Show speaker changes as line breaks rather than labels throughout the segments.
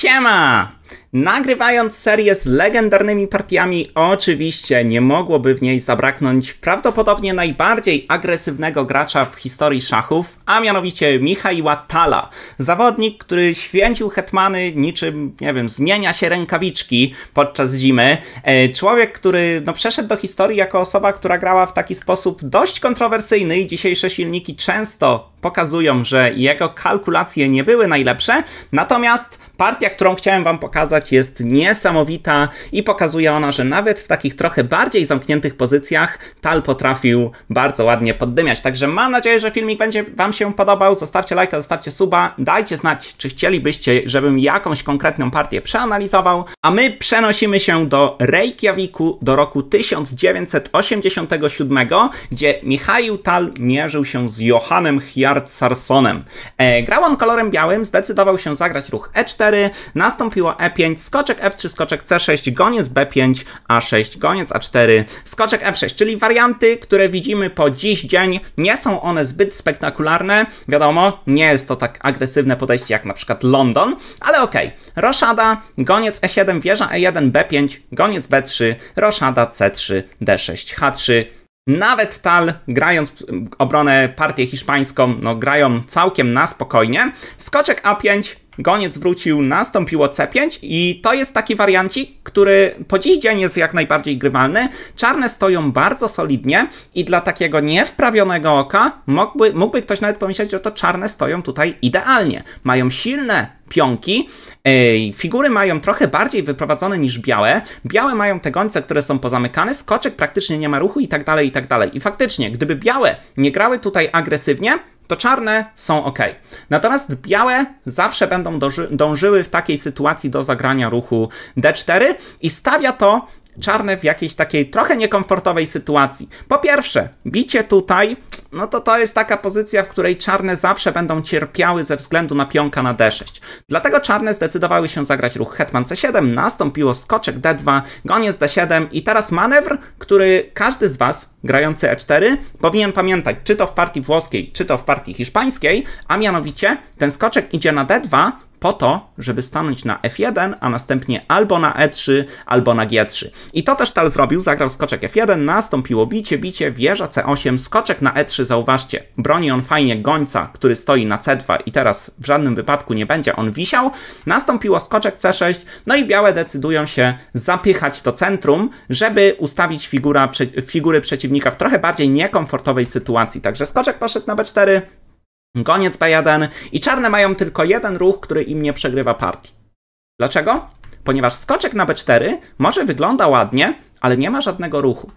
Siema! Nagrywając serię z legendarnymi partiami, oczywiście nie mogłoby w niej zabraknąć prawdopodobnie najbardziej agresywnego gracza w historii szachów, a mianowicie Michaiła Tala. Zawodnik, który święcił hetmany niczym, nie wiem, zmienia się rękawiczki podczas zimy. E, człowiek, który no, przeszedł do historii jako osoba, która grała w taki sposób dość kontrowersyjny i dzisiejsze silniki często pokazują, że jego kalkulacje nie były najlepsze, natomiast partia, którą chciałem Wam pokazać jest niesamowita i pokazuje ona, że nawet w takich trochę bardziej zamkniętych pozycjach Tal potrafił bardzo ładnie poddymiać. Także mam nadzieję, że filmik będzie Wam się podobał. Zostawcie lajka, zostawcie suba, dajcie znać, czy chcielibyście, żebym jakąś konkretną partię przeanalizował, a my przenosimy się do Reykjaviku do roku 1987, gdzie Michał Tal mierzył się z Johannem Hia Yard Sarsonem. E, grał on kolorem białym, zdecydował się zagrać ruch E4, nastąpiło E5, skoczek F3, skoczek C6, goniec B5, A6, goniec A4, skoczek F6, czyli warianty, które widzimy po dziś dzień. Nie są one zbyt spektakularne, wiadomo, nie jest to tak agresywne podejście jak na przykład London, ale okej. Okay. Roszada, goniec E7, wieża E1, B5, goniec B3, roszada C3, D6, H3. Nawet Tal, grając obronę partię hiszpańską, no grają całkiem na spokojnie. Skoczek A5 goniec wrócił, nastąpiło C5 i to jest taki wariancik, który po dziś dzień jest jak najbardziej grywalny. Czarne stoją bardzo solidnie i dla takiego niewprawionego oka mógłby, mógłby ktoś nawet pomyśleć, że to czarne stoją tutaj idealnie. Mają silne pionki, yy, figury mają trochę bardziej wyprowadzone niż białe. Białe mają te gońce, które są pozamykane, skoczek praktycznie nie ma ruchu i tak dalej, i tak dalej. I faktycznie, gdyby białe nie grały tutaj agresywnie, to czarne są ok. Natomiast białe zawsze będą dążyły w takiej sytuacji do zagrania ruchu D4 i stawia to czarne w jakiejś takiej trochę niekomfortowej sytuacji. Po pierwsze, bicie tutaj, no to to jest taka pozycja, w której czarne zawsze będą cierpiały ze względu na pionka na d6. Dlatego czarne zdecydowały się zagrać ruch hetman c7, nastąpiło skoczek d2, goniec d7 i teraz manewr, który każdy z was grający e4 powinien pamiętać, czy to w partii włoskiej, czy to w partii hiszpańskiej, a mianowicie ten skoczek idzie na d2, po to, żeby stanąć na F1, a następnie albo na E3, albo na G3. I to też Tal zrobił, zagrał skoczek F1, nastąpiło bicie, bicie, wieża C8, skoczek na E3, zauważcie, broni on fajnie gońca, który stoi na C2 i teraz w żadnym wypadku nie będzie on wisiał, nastąpiło skoczek C6, no i białe decydują się zapychać to centrum, żeby ustawić figura, figury przeciwnika w trochę bardziej niekomfortowej sytuacji. Także skoczek poszedł na B4, Koniec B1 i czarne mają tylko jeden ruch, który im nie przegrywa partii. Dlaczego? Ponieważ skoczek na B4 może wygląda ładnie, ale nie ma żadnego ruchu.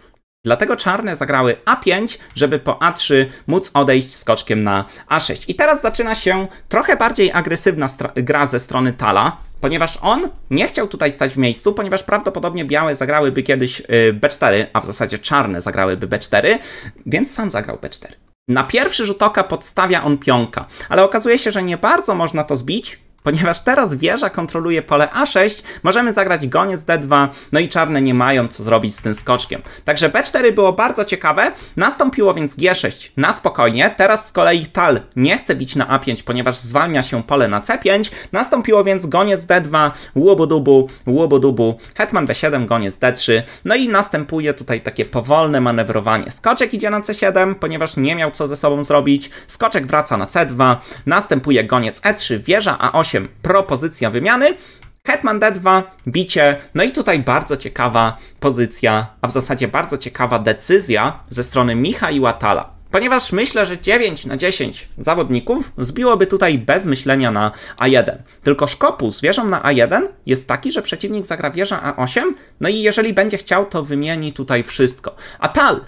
Dlatego czarne zagrały A5, żeby po A3 móc odejść skoczkiem na A6. I teraz zaczyna się trochę bardziej agresywna gra ze strony Tala, ponieważ on nie chciał tutaj stać w miejscu, ponieważ prawdopodobnie białe zagrałyby kiedyś y, B4, a w zasadzie czarne zagrałyby B4, więc sam zagrał B4. Na pierwszy rzut oka podstawia on pionka, ale okazuje się, że nie bardzo można to zbić, Ponieważ teraz wieża kontroluje pole A6, możemy zagrać goniec D2, no i czarne nie mają co zrobić z tym skoczkiem. Także B4 było bardzo ciekawe, nastąpiło więc G6 na spokojnie, teraz z kolei Tal nie chce bić na A5, ponieważ zwalnia się pole na C5, nastąpiło więc goniec D2, łobudubu, łobudubu, hetman B7, goniec D3, no i następuje tutaj takie powolne manewrowanie. Skoczek idzie na C7, ponieważ nie miał co ze sobą zrobić, skoczek wraca na C2, następuje goniec E3, wieża A8, 8 propozycja wymiany, Hetman D2, bicie, no i tutaj bardzo ciekawa pozycja, a w zasadzie bardzo ciekawa decyzja ze strony Micha i Łatala. Ponieważ myślę, że 9 na 10 zawodników zbiłoby tutaj bez myślenia na A1. Tylko szkopu z wieżą na A1 jest taki, że przeciwnik zagra wieża A8, no i jeżeli będzie chciał, to wymieni tutaj wszystko. A Tal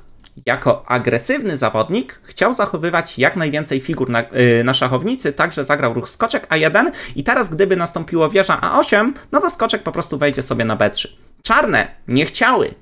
jako agresywny zawodnik chciał zachowywać jak najwięcej figur na, yy, na szachownicy, także zagrał ruch skoczek A1 i teraz gdyby nastąpiło wieża A8, no to skoczek po prostu wejdzie sobie na B3. Czarne nie chciały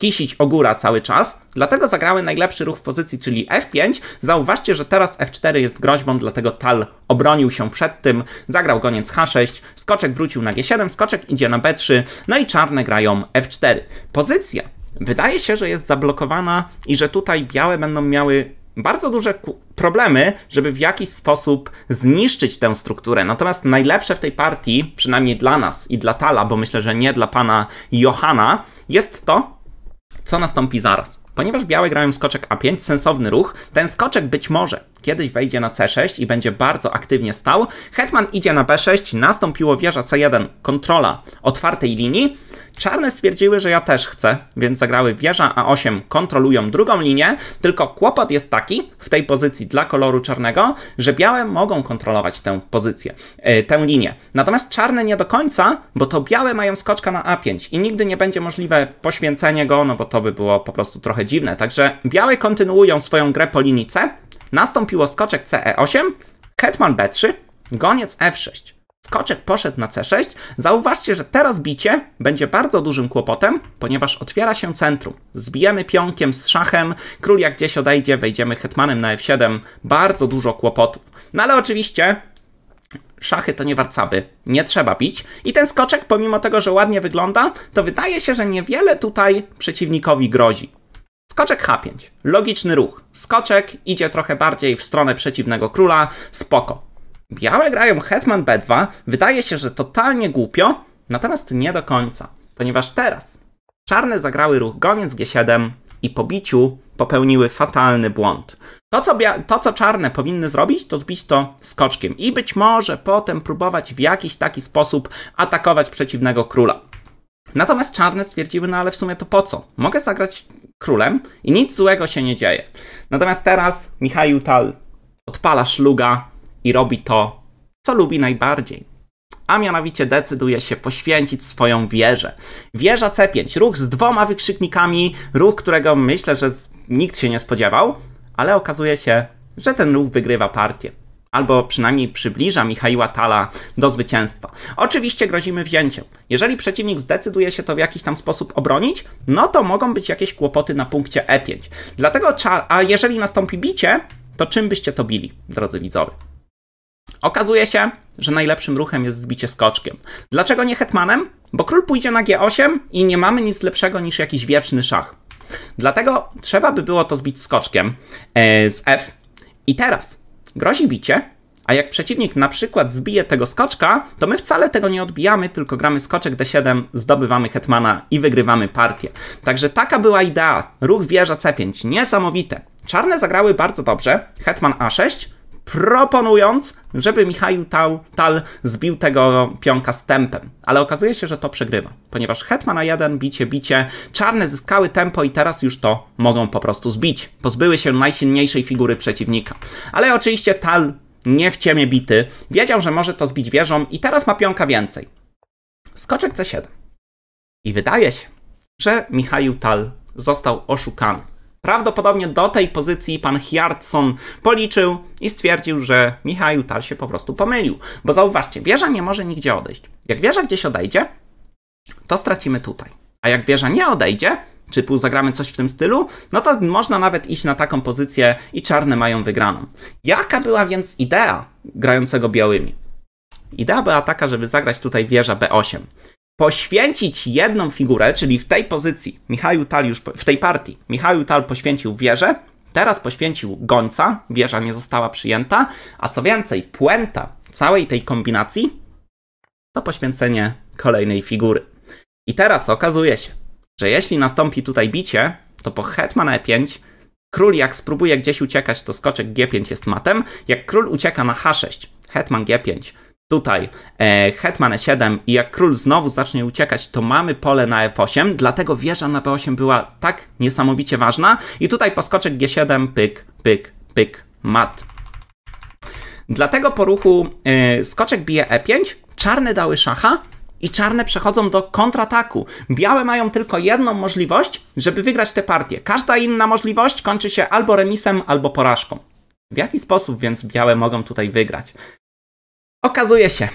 kisić ogóra cały czas, dlatego zagrały najlepszy ruch w pozycji, czyli F5. Zauważcie, że teraz F4 jest groźbą, dlatego Tal obronił się przed tym, zagrał goniec H6, skoczek wrócił na G7, skoczek idzie na B3, no i czarne grają F4. Pozycja wydaje się, że jest zablokowana i że tutaj białe będą miały bardzo duże problemy, żeby w jakiś sposób zniszczyć tę strukturę. Natomiast najlepsze w tej partii, przynajmniej dla nas i dla Tala, bo myślę, że nie dla pana Johana, jest to, co nastąpi zaraz. Ponieważ białe grają skoczek A5, sensowny ruch, ten skoczek być może kiedyś wejdzie na C6 i będzie bardzo aktywnie stał. Hetman idzie na B6, nastąpiło wieża C1, kontrola otwartej linii, Czarne stwierdziły, że ja też chcę, więc zagrały wieża A8, kontrolują drugą linię, tylko kłopot jest taki w tej pozycji dla koloru czarnego, że białe mogą kontrolować tę pozycję, yy, tę linię. Natomiast czarne nie do końca, bo to białe mają skoczka na A5 i nigdy nie będzie możliwe poświęcenie go, no bo to by było po prostu trochę dziwne. Także białe kontynuują swoją grę po linii C, nastąpiło skoczek CE8, hetman B3, goniec F6 skoczek poszedł na C6, zauważcie, że teraz bicie będzie bardzo dużym kłopotem, ponieważ otwiera się centrum. Zbijemy pionkiem z szachem, król jak gdzieś odejdzie, wejdziemy hetmanem na F7. Bardzo dużo kłopotów. No ale oczywiście szachy to nie warcaby, nie trzeba bić. I ten skoczek, pomimo tego, że ładnie wygląda, to wydaje się, że niewiele tutaj przeciwnikowi grozi. Skoczek H5, logiczny ruch. Skoczek idzie trochę bardziej w stronę przeciwnego króla, spoko. Białe grają Hetman B2, wydaje się, że totalnie głupio, natomiast nie do końca, ponieważ teraz czarne zagrały ruch goniec G7 i po biciu popełniły fatalny błąd. To co, to, co czarne powinny zrobić, to zbić to skoczkiem i być może potem próbować w jakiś taki sposób atakować przeciwnego króla. Natomiast czarne stwierdziły, no ale w sumie to po co? Mogę zagrać królem i nic złego się nie dzieje. Natomiast teraz Michał Tal odpala szluga i robi to, co lubi najbardziej. A mianowicie decyduje się poświęcić swoją wieżę. Wieża C5, ruch z dwoma wykrzyknikami, ruch, którego myślę, że nikt się nie spodziewał, ale okazuje się, że ten ruch wygrywa partię. Albo przynajmniej przybliża Michaiła Tala do zwycięstwa. Oczywiście grozimy wzięciem. Jeżeli przeciwnik zdecyduje się to w jakiś tam sposób obronić, no to mogą być jakieś kłopoty na punkcie E5. Dlatego, a jeżeli nastąpi bicie, to czym byście to bili, drodzy widzowie? Okazuje się, że najlepszym ruchem jest zbicie skoczkiem. Dlaczego nie hetmanem? Bo król pójdzie na g8 i nie mamy nic lepszego niż jakiś wieczny szach. Dlatego trzeba by było to zbić skoczkiem e, z f. I teraz grozi bicie, a jak przeciwnik na przykład zbije tego skoczka, to my wcale tego nie odbijamy, tylko gramy skoczek d7, zdobywamy hetmana i wygrywamy partię. Także taka była idea. Ruch wieża c5. Niesamowite. Czarne zagrały bardzo dobrze. Hetman a6, proponując, żeby Michał Tal, Tal zbił tego pionka z tempem. Ale okazuje się, że to przegrywa, ponieważ hetman na jeden, bicie, bicie, czarne zyskały tempo i teraz już to mogą po prostu zbić. Pozbyły się najsilniejszej figury przeciwnika. Ale oczywiście Tal nie w ciemię bity, wiedział, że może to zbić wieżą i teraz ma pionka więcej. Skoczek C7. I wydaje się, że Michał Tal został oszukany. Prawdopodobnie do tej pozycji pan Hjartson policzył i stwierdził, że Michał Tal się po prostu pomylił. Bo zauważcie, wieża nie może nigdzie odejść. Jak wieża gdzieś odejdzie, to stracimy tutaj. A jak wieża nie odejdzie, czy pół zagramy coś w tym stylu, no to można nawet iść na taką pozycję i czarne mają wygraną. Jaka była więc idea grającego białymi? Idea była taka, żeby zagrać tutaj wieża B8 poświęcić jedną figurę, czyli w tej pozycji Michał Tal już, w tej partii Michał Tal poświęcił wieżę, teraz poświęcił gońca, wieża nie została przyjęta, a co więcej, puenta całej tej kombinacji to poświęcenie kolejnej figury. I teraz okazuje się, że jeśli nastąpi tutaj bicie, to po hetman e5 król jak spróbuje gdzieś uciekać, to skoczek g5 jest matem, jak król ucieka na h6, hetman g5 Tutaj e, hetman e7 i jak król znowu zacznie uciekać, to mamy pole na f8, e dlatego wieża na b8 była tak niesamowicie ważna. I tutaj poskoczek g7, pyk, pyk, pyk, mat. Dlatego po ruchu e, skoczek bije e5, czarne dały szacha, i czarne przechodzą do kontrataku. Białe mają tylko jedną możliwość, żeby wygrać tę partię. Każda inna możliwość kończy się albo remisem, albo porażką. W jaki sposób więc białe mogą tutaj wygrać? Okazuje się,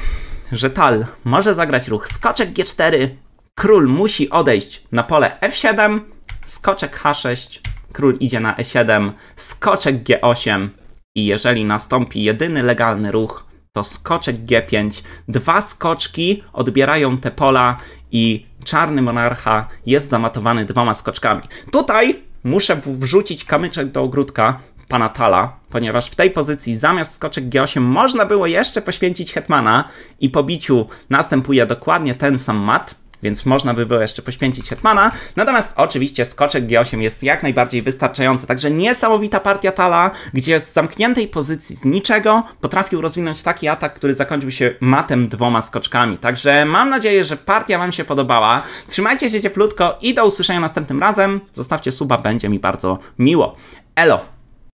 że Tal może zagrać ruch skoczek G4, król musi odejść na pole F7, skoczek H6, król idzie na E7, skoczek G8 i jeżeli nastąpi jedyny legalny ruch, to skoczek G5. Dwa skoczki odbierają te pola i czarny monarcha jest zamatowany dwoma skoczkami. Tutaj muszę wrzucić kamyczek do ogródka, pana Tala, ponieważ w tej pozycji zamiast skoczek G8 można było jeszcze poświęcić hetmana i po biciu następuje dokładnie ten sam mat, więc można by było jeszcze poświęcić hetmana. Natomiast oczywiście skoczek G8 jest jak najbardziej wystarczający, także niesamowita partia Tala, gdzie z zamkniętej pozycji z niczego potrafił rozwinąć taki atak, który zakończył się matem dwoma skoczkami. Także mam nadzieję, że partia Wam się podobała. Trzymajcie się cieplutko i do usłyszenia następnym razem. Zostawcie suba, będzie mi bardzo miło. Elo!